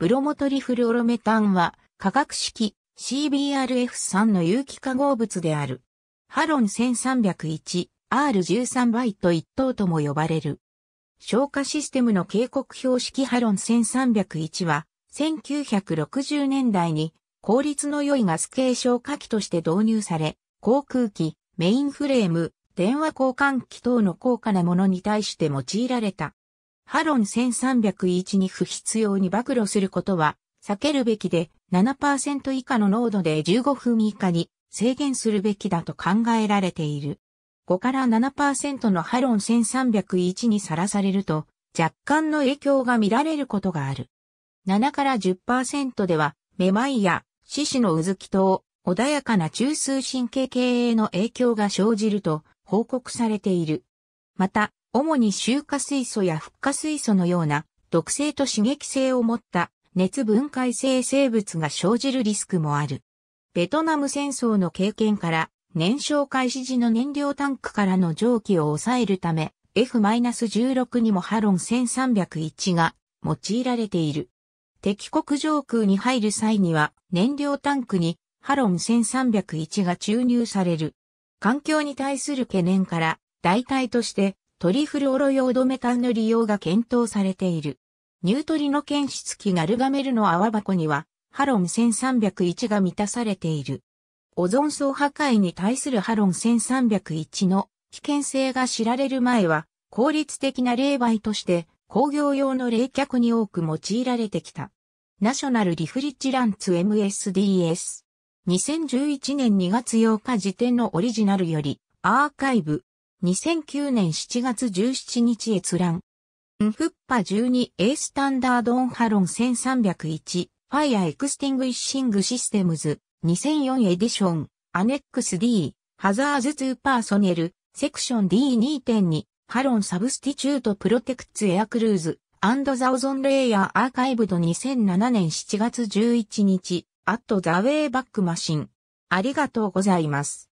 ブロモトリフルオロメタンは、化学式 CBRF3 の有機化合物である。ハロン 1301R13 バイト1等とも呼ばれる。消化システムの警告標識ハロン1301は、1960年代に効率の良いガス系消火器として導入され、航空機、メインフレーム、電話交換機等の高価なものに対して用いられた。ハロン1301に不必要に暴露することは避けるべきで7%以下の濃度で15分以下に制限するべきだと考えられている。5から7%のハロン1301にさらされると若干の影響が見られることがある。7から10%ではめまいや四肢のうずき等、穏やかな中枢神経系への影響が生じると報告されている。また、主に臭化水素や復化水素のような毒性と刺激性を持った熱分解性生物が生じるリスクもある。ベトナム戦争の経験から燃焼開始時の燃料タンクからの蒸気を抑えるため F-16 にもハロン1301が用いられている。敵国上空に入る際には燃料タンクにハロン1301が注入される。環境に対する懸念から代替としてトリフルオロ用ドメタンの利用が検討されている。ニュートリノ検出器ガルガメルの泡箱には、ハロン1301が満たされている。オゾン層破壊に対するハロン1301の危険性が知られる前は、効率的な冷媒として工業用の冷却に多く用いられてきた。ナショナルリフリッジランツ MSDS。2011年2月8日時点のオリジナルよりアーカイブ2009年7月17日閲覧。ンフッパ 12A スタンダードオンハロン1301、ファイアエクスティングイッシングシステムズ、2004エディション、アネックス D、ハザーズ2パーソネル、セクション D2.2、ハロンサブスティチュートプロテクツエアクルーズ、アンドザオゾンレイヤーアーカイブド2007年7月11日、アットザウェイバックマシン。ありがとうございます。